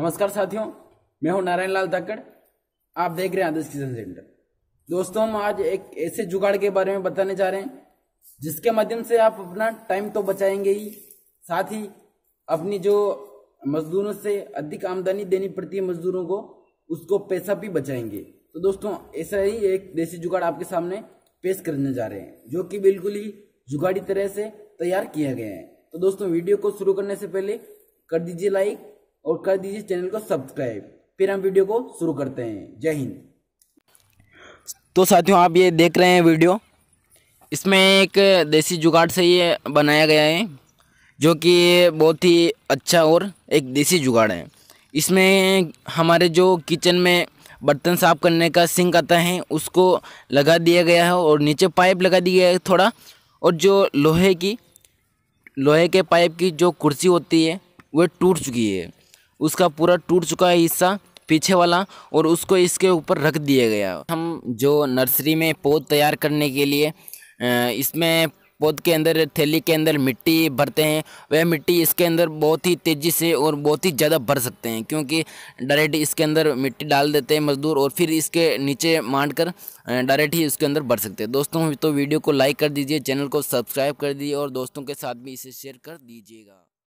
नमस्कार साथियों मैं हूं नारायण लाल धाकड़ आप देख रहे हैं आदर्श किसान सेंटर दोस्तों हम आज एक ऐसे जुगाड़ के बारे में बताने जा रहे हैं जिसके माध्यम से आप अपना टाइम तो बचाएंगे ही साथ ही अपनी जो मजदूरों से अधिक आमदनी देनी पड़ती है मजदूरों को उसको पैसा भी बचाएंगे तो दोस्तों ऐसा ही एक देसी जुगाड़ आपके सामने पेश करने जा रहे हैं जो कि बिल्कुल ही जुगाड़ी तरह से तैयार किया गया है तो दोस्तों वीडियो को शुरू करने से पहले कर दीजिए लाइक और कर दीजिए चैनल को सब्सक्राइब फिर हम वीडियो को शुरू करते हैं जय हिंद तो साथियों आप ये देख रहे हैं वीडियो इसमें एक देसी जुगाड़ से ये बनाया गया है जो कि बहुत ही अच्छा और एक देसी जुगाड़ है इसमें हमारे जो किचन में बर्तन साफ़ करने का सिंक आता है उसको लगा दिया गया है और नीचे पाइप लगा दिया गया है थोड़ा और जो लोहे की लोहे के पाइप की जो कुर्सी होती है वह टूट चुकी है उसका पूरा टूट चुका है हिस्सा पीछे वाला और उसको इसके ऊपर रख दिया गया हम जो नर्सरी में पौध तैयार करने के लिए इसमें पौध के अंदर थैली के अंदर मिट्टी भरते हैं वह मिट्टी इसके अंदर बहुत ही तेज़ी से और बहुत ही ज़्यादा भर सकते हैं क्योंकि डायरेक्ट इसके अंदर मिट्टी डाल देते हैं मज़दूर और फिर इसके नीचे मांड कर डायरेक्ट ही इसके अंदर भर सकते हैं दोस्तों तो वीडियो को लाइक कर दीजिए चैनल को सब्सक्राइब कर दीजिए और दोस्तों के साथ भी इसे शेयर कर दीजिएगा